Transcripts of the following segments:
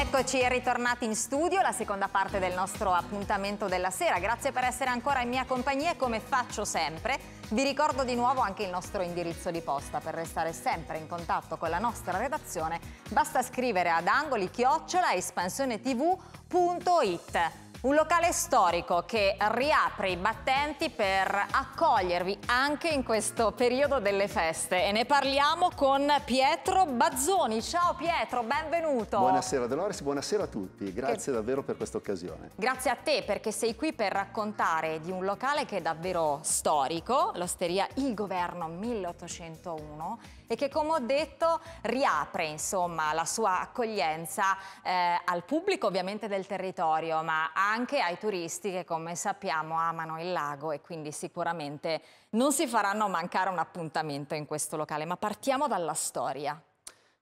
Eccoci ritornati in studio, la seconda parte del nostro appuntamento della sera. Grazie per essere ancora in mia compagnia e come faccio sempre vi ricordo di nuovo anche il nostro indirizzo di posta per restare sempre in contatto con la nostra redazione. Basta scrivere ad angoli chiocciola tv.it un locale storico che riapre i battenti per accogliervi anche in questo periodo delle feste e ne parliamo con Pietro Bazzoni. Ciao Pietro, benvenuto. Buonasera Dolores, buonasera a tutti, grazie che... davvero per questa occasione. Grazie a te perché sei qui per raccontare di un locale che è davvero storico, l'osteria Il Governo 1801 e che come ho detto riapre insomma la sua accoglienza eh, al pubblico ovviamente del territorio ma anche anche ai turisti che come sappiamo amano il lago e quindi sicuramente non si faranno mancare un appuntamento in questo locale. Ma partiamo dalla storia.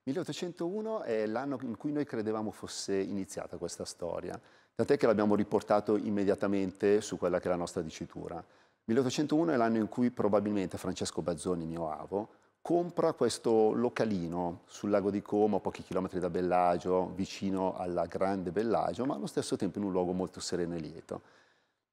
1801 è l'anno in cui noi credevamo fosse iniziata questa storia, tant'è che l'abbiamo riportato immediatamente su quella che è la nostra dicitura. 1801 è l'anno in cui probabilmente Francesco Bazzoni, mio avo, compra questo localino sul lago di Como, pochi chilometri da Bellagio, vicino alla grande Bellagio, ma allo stesso tempo in un luogo molto sereno e lieto.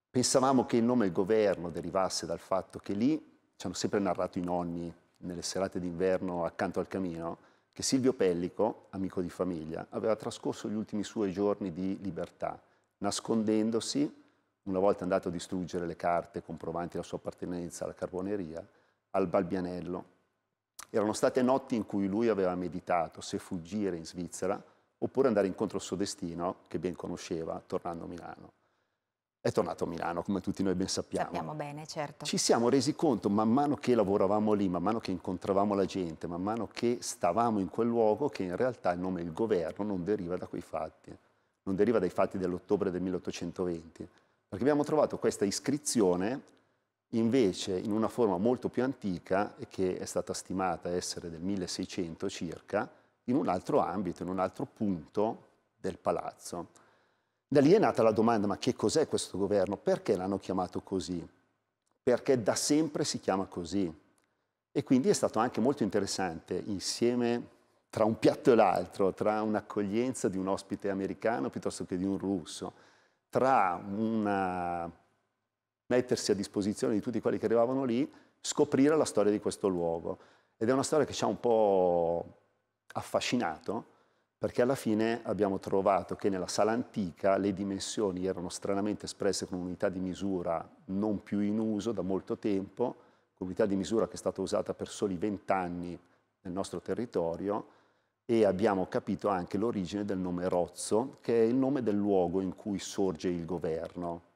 Pensavamo che il nome del governo derivasse dal fatto che lì ci hanno sempre narrato i nonni nelle serate d'inverno accanto al camino che Silvio Pellico, amico di famiglia, aveva trascorso gli ultimi suoi giorni di libertà, nascondendosi, una volta andato a distruggere le carte comprovanti la sua appartenenza alla carboneria, al Balbianello, erano state notti in cui lui aveva meditato se fuggire in Svizzera oppure andare incontro al suo destino, che ben conosceva, tornando a Milano. È tornato a Milano, come tutti noi ben sappiamo. Sappiamo bene, certo. Ci siamo resi conto, man mano che lavoravamo lì, man mano che incontravamo la gente, man mano che stavamo in quel luogo, che in realtà il nome il governo non deriva da quei fatti, non deriva dai fatti dell'ottobre del 1820, perché abbiamo trovato questa iscrizione Invece, in una forma molto più antica, che è stata stimata essere del 1600 circa, in un altro ambito, in un altro punto del palazzo. Da lì è nata la domanda, ma che cos'è questo governo? Perché l'hanno chiamato così? Perché da sempre si chiama così. E quindi è stato anche molto interessante, insieme tra un piatto e l'altro, tra un'accoglienza di un ospite americano piuttosto che di un russo, tra una mettersi a disposizione di tutti quelli che arrivavano lì, scoprire la storia di questo luogo. Ed è una storia che ci ha un po' affascinato, perché alla fine abbiamo trovato che nella sala antica le dimensioni erano stranamente espresse con unità di misura non più in uso da molto tempo, con unità di misura che è stata usata per soli 20 anni nel nostro territorio, e abbiamo capito anche l'origine del nome Rozzo, che è il nome del luogo in cui sorge il governo.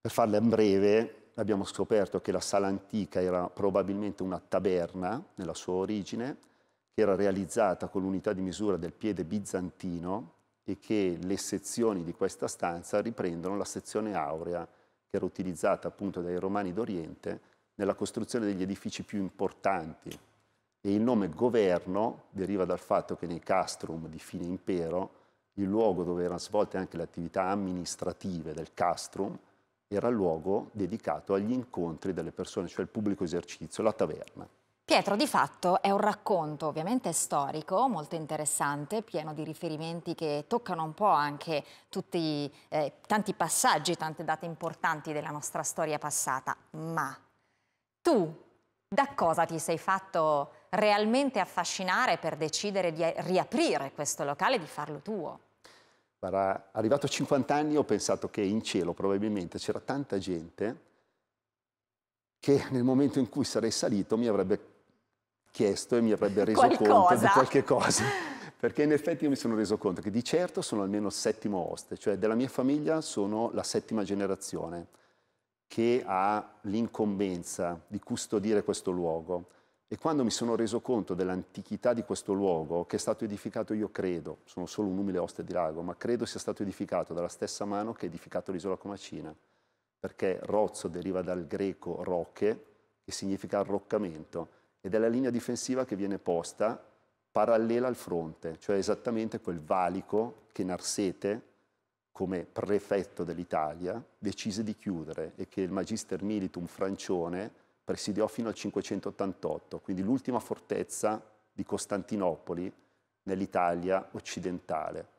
Per farla in breve, abbiamo scoperto che la sala antica era probabilmente una taberna nella sua origine, che era realizzata con l'unità di misura del piede bizantino e che le sezioni di questa stanza riprendono la sezione aurea che era utilizzata appunto dai Romani d'Oriente nella costruzione degli edifici più importanti. E il nome governo deriva dal fatto che nei castrum di fine impero, il luogo dove erano svolte anche le attività amministrative del castrum, era il luogo dedicato agli incontri delle persone, cioè il pubblico esercizio, la taverna. Pietro, di fatto è un racconto ovviamente storico, molto interessante, pieno di riferimenti che toccano un po' anche tutti, eh, tanti passaggi, tante date importanti della nostra storia passata. Ma tu da cosa ti sei fatto realmente affascinare per decidere di riaprire questo locale e di farlo tuo? Era arrivato a 50 anni ho pensato che in cielo probabilmente c'era tanta gente che nel momento in cui sarei salito mi avrebbe chiesto e mi avrebbe reso Qualcosa. conto di qualche cosa. Perché in effetti io mi sono reso conto che di certo sono almeno il settimo oste, cioè della mia famiglia sono la settima generazione che ha l'incombenza di custodire questo luogo. E quando mi sono reso conto dell'antichità di questo luogo, che è stato edificato, io credo, sono solo un umile oste di lago, ma credo sia stato edificato dalla stessa mano che ha edificato l'isola Comacina, perché rozzo deriva dal greco roche, che significa arroccamento, ed è la linea difensiva che viene posta parallela al fronte, cioè esattamente quel valico che Narsete, come prefetto dell'Italia, decise di chiudere e che il magister militum francione presidiò fino al 588, quindi l'ultima fortezza di Costantinopoli nell'Italia occidentale.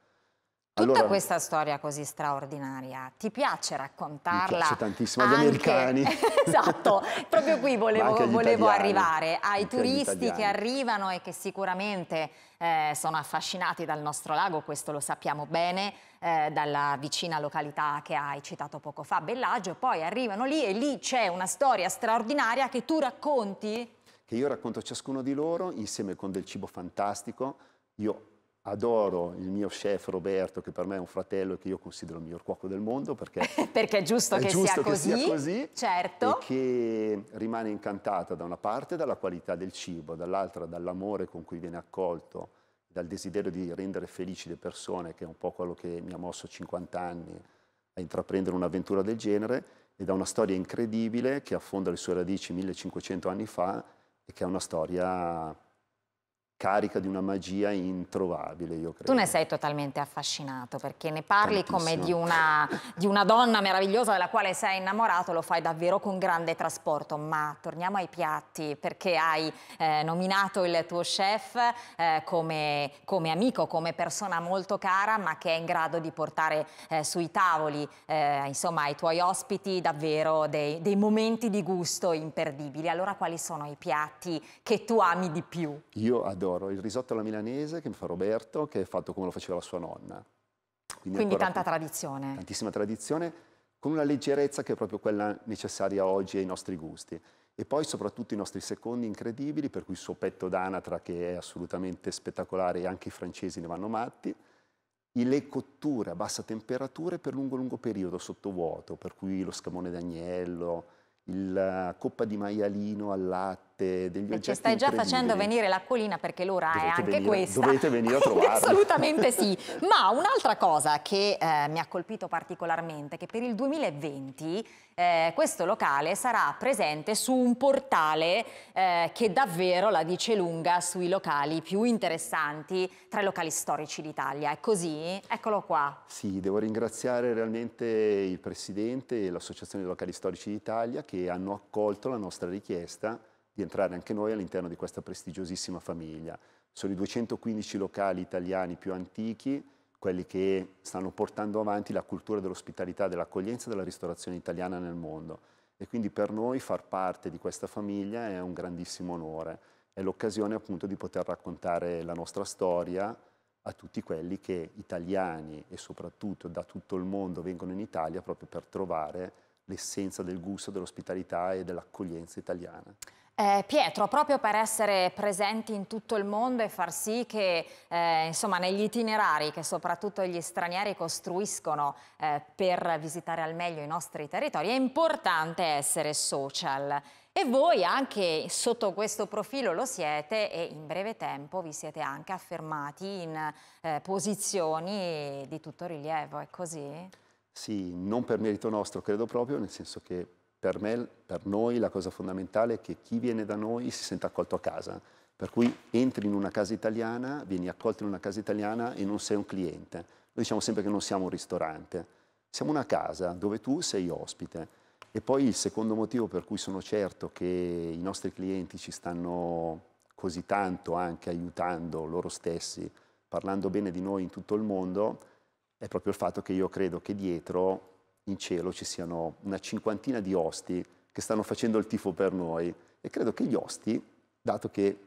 Tutta questa storia così straordinaria, ti piace raccontarla? Mi piace tantissimo agli anche... americani. esatto, proprio qui volevo, volevo arrivare, ai turisti che arrivano e che sicuramente eh, sono affascinati dal nostro lago, questo lo sappiamo bene, eh, dalla vicina località che hai citato poco fa, Bellagio, poi arrivano lì e lì c'è una storia straordinaria che tu racconti? Che io racconto a ciascuno di loro insieme con del cibo fantastico, io adoro il mio chef Roberto, che per me è un fratello e che io considero il miglior cuoco del mondo, perché, perché è giusto, è che, giusto sia, che sia così, certo. e che rimane incantata da una parte dalla qualità del cibo, dall'altra dall'amore con cui viene accolto, dal desiderio di rendere felici le persone, che è un po' quello che mi ha mosso 50 anni a intraprendere un'avventura del genere, e da una storia incredibile che affonda le sue radici 1500 anni fa e che è una storia carica di una magia introvabile, io credo. Tu ne sei totalmente affascinato perché ne parli Tantissimo. come di una, di una, donna meravigliosa della quale sei innamorato, lo fai davvero con grande trasporto, ma torniamo ai piatti perché hai eh, nominato il tuo chef eh, come, come, amico, come persona molto cara ma che è in grado di portare eh, sui tavoli, eh, insomma, ai tuoi ospiti davvero dei, dei momenti di gusto imperdibili. Allora quali sono i piatti che tu ami di più? Io adoro adoro il risotto alla milanese che mi fa Roberto, che è fatto come lo faceva la sua nonna. Quindi, Quindi tanta tradizione. Tantissima tradizione, con una leggerezza che è proprio quella necessaria oggi ai nostri gusti. E poi soprattutto i nostri secondi incredibili, per cui il suo petto d'anatra che è assolutamente spettacolare e anche i francesi ne vanno matti le cotture a bassa temperatura per lungo lungo periodo sottovuoto, per cui lo scamone d'agnello, la eh, coppa di maialino al latte, carte, degli oggetti. Ci stai già facendo venire l'acquolina perché l'ora è anche venire, questa. Dovete venire a trovarmi. Assolutamente sì. Ma un'altra cosa che eh, mi ha colpito particolarmente è che per il 2020 eh, questo locale sarà presente su un portale eh, che davvero la dice lunga sui locali più interessanti tra i locali storici d'Italia. È così? Eccolo qua. Sì, devo ringraziare realmente il Presidente e l'Associazione dei Locali Storici d'Italia che hanno accolto la nostra richiesta di entrare anche noi all'interno di questa prestigiosissima famiglia. Sono i 215 locali italiani più antichi, quelli che stanno portando avanti la cultura dell'ospitalità, dell'accoglienza e della ristorazione italiana nel mondo. E quindi per noi far parte di questa famiglia è un grandissimo onore. È l'occasione appunto di poter raccontare la nostra storia, a tutti quelli che italiani e soprattutto da tutto il mondo vengono in Italia proprio per trovare l'essenza del gusto dell'ospitalità e dell'accoglienza italiana. Eh, Pietro, proprio per essere presenti in tutto il mondo e far sì che eh, insomma, negli itinerari che soprattutto gli stranieri costruiscono eh, per visitare al meglio i nostri territori, è importante essere social. E voi anche sotto questo profilo lo siete e in breve tempo vi siete anche affermati in eh, posizioni di tutto rilievo, è così? Sì, non per merito nostro, credo proprio, nel senso che per me, per noi, la cosa fondamentale è che chi viene da noi si senta accolto a casa. Per cui entri in una casa italiana, vieni accolto in una casa italiana e non sei un cliente. Noi diciamo sempre che non siamo un ristorante, siamo una casa dove tu sei ospite. E poi il secondo motivo per cui sono certo che i nostri clienti ci stanno così tanto anche aiutando loro stessi, parlando bene di noi in tutto il mondo, è proprio il fatto che io credo che dietro in cielo ci siano una cinquantina di osti che stanno facendo il tifo per noi e credo che gli osti, dato che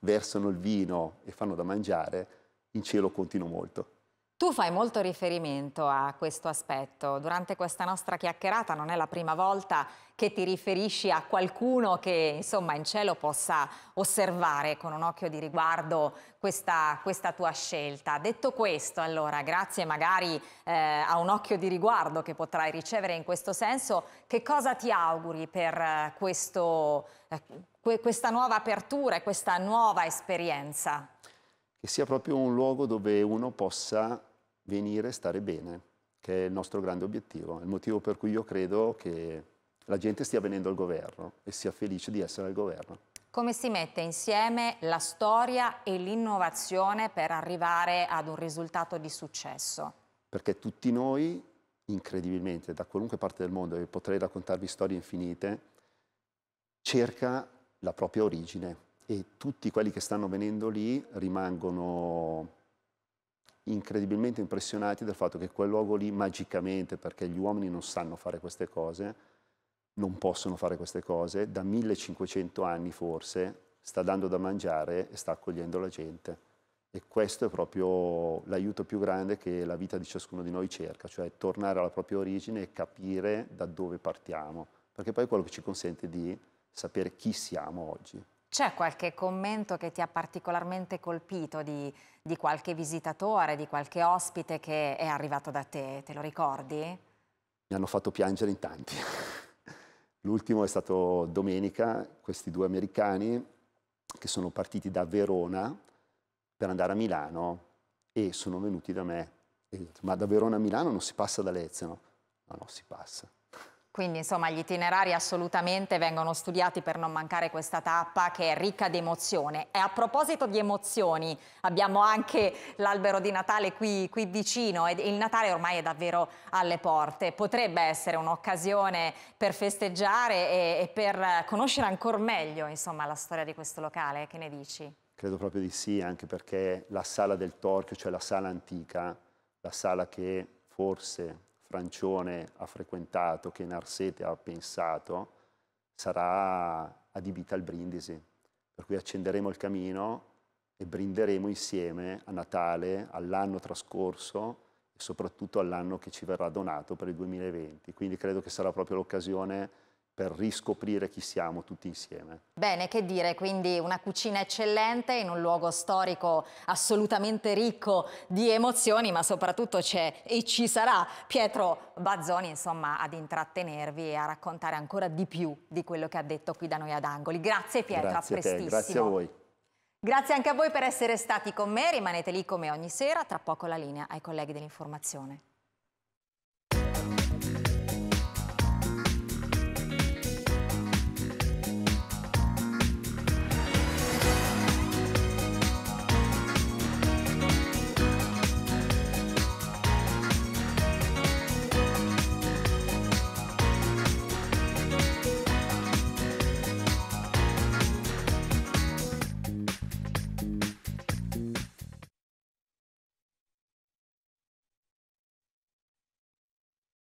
versano il vino e fanno da mangiare, in cielo contino molto. Tu fai molto riferimento a questo aspetto. Durante questa nostra chiacchierata non è la prima volta che ti riferisci a qualcuno che insomma in cielo possa osservare con un occhio di riguardo questa, questa tua scelta. Detto questo, allora, grazie magari eh, a un occhio di riguardo che potrai ricevere in questo senso, che cosa ti auguri per eh, questo, eh, que questa nuova apertura e questa nuova esperienza? e sia proprio un luogo dove uno possa venire e stare bene, che è il nostro grande obiettivo, il motivo per cui io credo che la gente stia venendo al governo e sia felice di essere al governo. Come si mette insieme la storia e l'innovazione per arrivare ad un risultato di successo? Perché tutti noi, incredibilmente, da qualunque parte del mondo, e potrei raccontarvi storie infinite, cerca la propria origine, e tutti quelli che stanno venendo lì rimangono incredibilmente impressionati dal fatto che quel luogo lì magicamente, perché gli uomini non sanno fare queste cose, non possono fare queste cose, da 1500 anni forse sta dando da mangiare e sta accogliendo la gente. E questo è proprio l'aiuto più grande che la vita di ciascuno di noi cerca, cioè tornare alla propria origine e capire da dove partiamo, perché poi è quello che ci consente di sapere chi siamo oggi. C'è qualche commento che ti ha particolarmente colpito di, di, qualche visitatore, di qualche ospite che è arrivato da te? Te lo ricordi? Mi hanno fatto piangere in tanti. L'ultimo è stato domenica, questi due americani che sono partiti da Verona per andare a Milano e sono venuti da me. E detto, Ma da Verona a Milano non si passa da Lezio? No, no, no si passa. Quindi insomma gli itinerari assolutamente vengono studiati per non mancare questa tappa che è ricca di emozione. E a proposito di emozioni abbiamo anche l'albero di Natale qui, qui vicino e il Natale ormai è davvero alle porte. Potrebbe essere un'occasione per festeggiare e, e per conoscere ancora meglio insomma, la storia di questo locale. Che ne dici? Credo proprio di sì, anche perché la sala del Torchio, cioè la sala antica, la sala che forse Francione ha frequentato, che Narsete ha pensato, sarà adibita al brindisi. Per cui accenderemo il camino e brinderemo insieme a Natale, all'anno trascorso e soprattutto all'anno che ci verrà donato per il 2020. Quindi credo che sarà proprio l'occasione per riscoprire chi siamo tutti insieme. Bene, che dire, quindi una cucina eccellente in un luogo storico assolutamente ricco di emozioni, ma soprattutto c'è e ci sarà Pietro Bazzoni, insomma, ad intrattenervi e a raccontare ancora di più di quello che ha detto qui da noi ad Angoli. Grazie Pietro, grazie a, a te, Grazie a voi. Grazie anche a voi per essere stati con me, rimanete lì come ogni sera, tra poco la linea ai colleghi dell'informazione.